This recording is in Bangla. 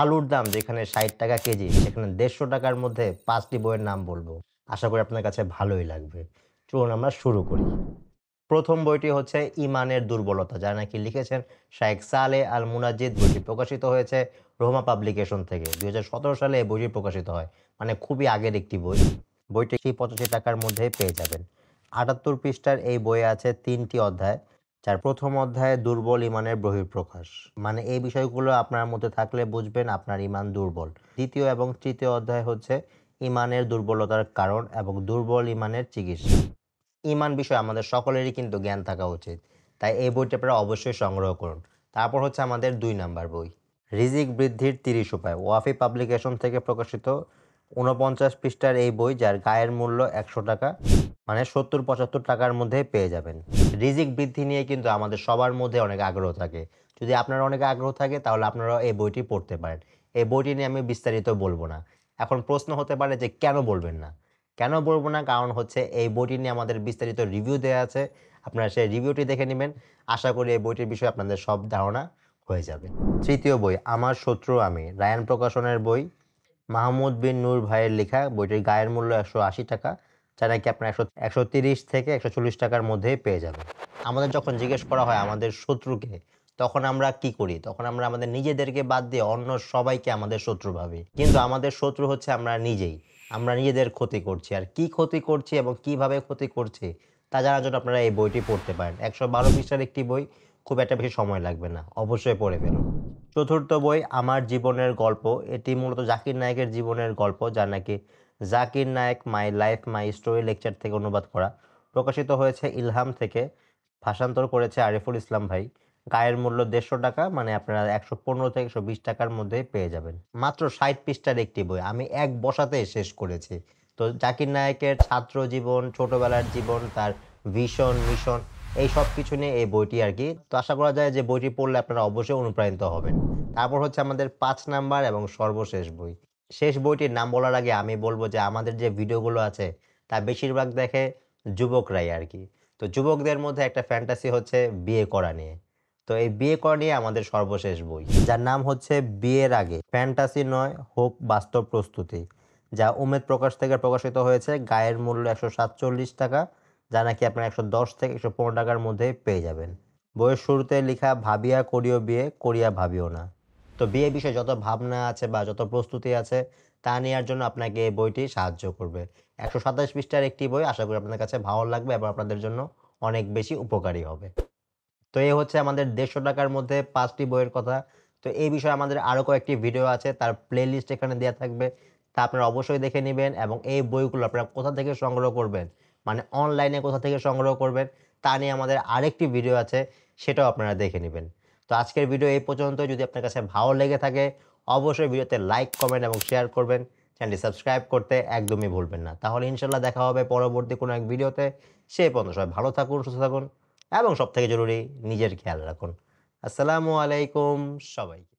আলুর দাম যেখানে ষাট টাকা কেজি সেখানে দেড়শো টাকার মধ্যে পাঁচটি বইয়ের নাম বলবো আশা করি আপনার কাছে ভালোই লাগবে চলুন আমরা শুরু করি প্রথম বইটি হচ্ছে ইমানের দুর্বলতা যা নাকি লিখেছেন শায়েক সালে আল মুনাজিদ বইটি প্রকাশিত হয়েছে রোমা পাবলিকেশন থেকে দুই সালে এই বইটি প্রকাশিত হয় মানে খুবই আগের একটি বই বইটি পঁচাশি টাকার মধ্যে পেয়ে যাবেন আটাত্তর পৃষ্ঠার এই বইয়ে আছে তিনটি অধ্যায় যার প্রথম অধ্যায়ে দুর্বল ইমানের বহিঃপ্রকাশ মানে এই বিষয়গুলো আপনার মধ্যে থাকলে বুঝবেন আপনার ইমান দুর্বল দ্বিতীয় এবং তৃতীয় অধ্যায় হচ্ছে ইমানের দুর্বলতার কারণ এবং দুর্বল ইমানের চিকিৎসা ইমান বিষয়ে আমাদের সকলেরই কিন্তু জ্ঞান থাকা উচিত তাই এই বইটা আপনারা অবশ্যই সংগ্রহ করুন তারপর হচ্ছে আমাদের দুই নাম্বার বই রিজিক বৃদ্ধির তিরিশ উপায় ওয়াফি পাবলিকেশন থেকে প্রকাশিত উনপঞ্চাশ পৃষ্ঠার এই বই যার গায়ের মূল্য একশো টাকা মানে সত্তর পঁচাত্তর টাকার মধ্যে পেয়ে যাবেন রিজিক বৃদ্ধি নিয়ে কিন্তু আমাদের সবার মধ্যে অনেক আগ্রহ থাকে যদি আপনার অনেক আগ্রহ থাকে তাহলে আপনারা এই বইটি পড়তে পারেন এই বইটি নিয়ে আমি বিস্তারিত বলবো না এখন প্রশ্ন হতে পারে যে কেন বলবেন না কেন বলবো না কারণ হচ্ছে এই বইটি নিয়ে আমাদের বিস্তারিত রিভিউ দেওয়া আছে আপনারা সেই রিভিউটি দেখে নেবেন আশা করি এই বইটির বিষয়ে আপনাদের সব ধারণা হয়ে যাবে তৃতীয় বই আমার শত্রু আমি রায়ান প্রকাশনের বই মাহমুদ বিন নূর ভাইয়ের লেখা বইটির গায়ের মূল্য একশো আশি টাকা যা নাকি আপনার একশো একশো তিরিশ থেকে একশো চল্লিশ টাকার মধ্যে পেয়ে যাবেন আমাদের যখন জিজ্ঞেস করা হয় আমাদের শত্রুকে তখন আমরা কি করি তখন আমরা আমাদের নিজেদেরকে বাদ দিয়ে অন্য সবাইকে আমাদের শত্রু ভাবি কিন্তু আমাদের শত্রু হচ্ছে আমরা নিজেই আমরা নিজেদের ক্ষতি করছি আর কি ক্ষতি করছি এবং কিভাবে ক্ষতি করছি তা জানার জন্য আপনারা এই বইটি পড়তে পারেন একশো বারো পৃষ্ঠার একটি বই খুব একটা বেশি সময় লাগবে না অবশ্যই পড়ে ফেলুন চতুর্থ বই আমার জীবনের গল্প এটি মূলত জাকির নায়কের জীবনের গল্প যা নাকি Zakir Naik my life my story lecture থেকে অনুবাদ করা প্রকাশিত হয়েছে ইলহাম থেকে ভাষান্তর করেছে আরিফুল ইসলাম ভাই গায়ের মূল্য দেড়শো টাকা মানে আপনারা একশো পনেরো থেকে একশো বিশ টাকার মধ্যে পেয়ে যাবেন মাত্র ষাট পৃষ্ঠার একটি বই আমি এক বসাতে শেষ করেছি তো জাকির নায়কের ছাত্র জীবন ছোটবেলার জীবন তার ভিশন মিশন এই সব কিছু নিয়ে এই বইটি আর কি তো আশা করা যায় যে বইটি পড়লে আপনারা অবশ্যই অনুপ্রাণিত হবেন তারপর হচ্ছে আমাদের পাঁচ নাম্বার এবং সর্বশেষ বই শেষ বইটির নাম বলার আগে আমি বলবো যে আমাদের যে ভিডিওগুলো আছে তা বেশিরভাগ দেখে যুবকরাই আর কি তো যুবকদের মধ্যে একটা ফ্যান্টাসি হচ্ছে বিয়ে করা নিয়ে তো এই বিয়ে করা নিয়ে আমাদের সর্বশেষ বই যার নাম হচ্ছে বিয়ের আগে ফ্যান্টাসি নয় হোক বাস্তব প্রস্তুতি যা উমেদ প্রকাশ থেকে প্রকাশিত হয়েছে গায়ের মূল্য একশো সাতচল্লিশ টাকা যা নাকি আপনার একশো দশ থেকে একশো পনেরো টাকার মধ্যে পেয়ে যাবেন বইয়ের শুরুতে লেখা ভাবিয়া করিও বিয়ে করিয়া ভাবিও না তো বিয়ে বিষয়ে যত ভাবনা আছে বা যত প্রস্তুতি আছে তা নেওয়ার জন্য আপনাকে এই বইটি সাহায্য করবে একশো সাতাশ পৃষ্ঠার একটি বই আশা করি আপনাদের কাছে ভালো লাগবে এবং আপনাদের জন্য অনেক বেশি উপকারী হবে তো এই হচ্ছে আমাদের দেড়শো টাকার মধ্যে পাঁচটি বইয়ের কথা তো এই বিষয়ে আমাদের আরও কয়েকটি ভিডিও আছে তার প্লেলিস্ট এখানে দেওয়া থাকবে তা আপনারা অবশ্যই দেখে নেবেন এবং এই বইগুলো আপনারা কোথা থেকে সংগ্রহ করবেন মানে অনলাইনে কোথা থেকে সংগ্রহ করবেন তা নিয়ে আমাদের আরেকটি ভিডিও আছে সেটাও আপনারা দেখে নেবেন তো আজকের ভিডিও এই পর্যন্ত যদি আপনার কাছে ভালো লেগে থাকে অবশ্যই ভিডিওতে লাইক কমেন্ট এবং শেয়ার করবেন চ্যানেলটি সাবস্ক্রাইব করতে একদমই ভুলবেন না তাহলে ইনশাল্লাহ দেখা হবে পরবর্তী কোনো এক ভিডিওতে সে পর্যন্ত সবাই ভালো থাকুন সুস্থ থাকুন এবং সবথেকে জরুরি নিজের খেয়াল রাখুন আসসালামু আলাইকুম সবাইকে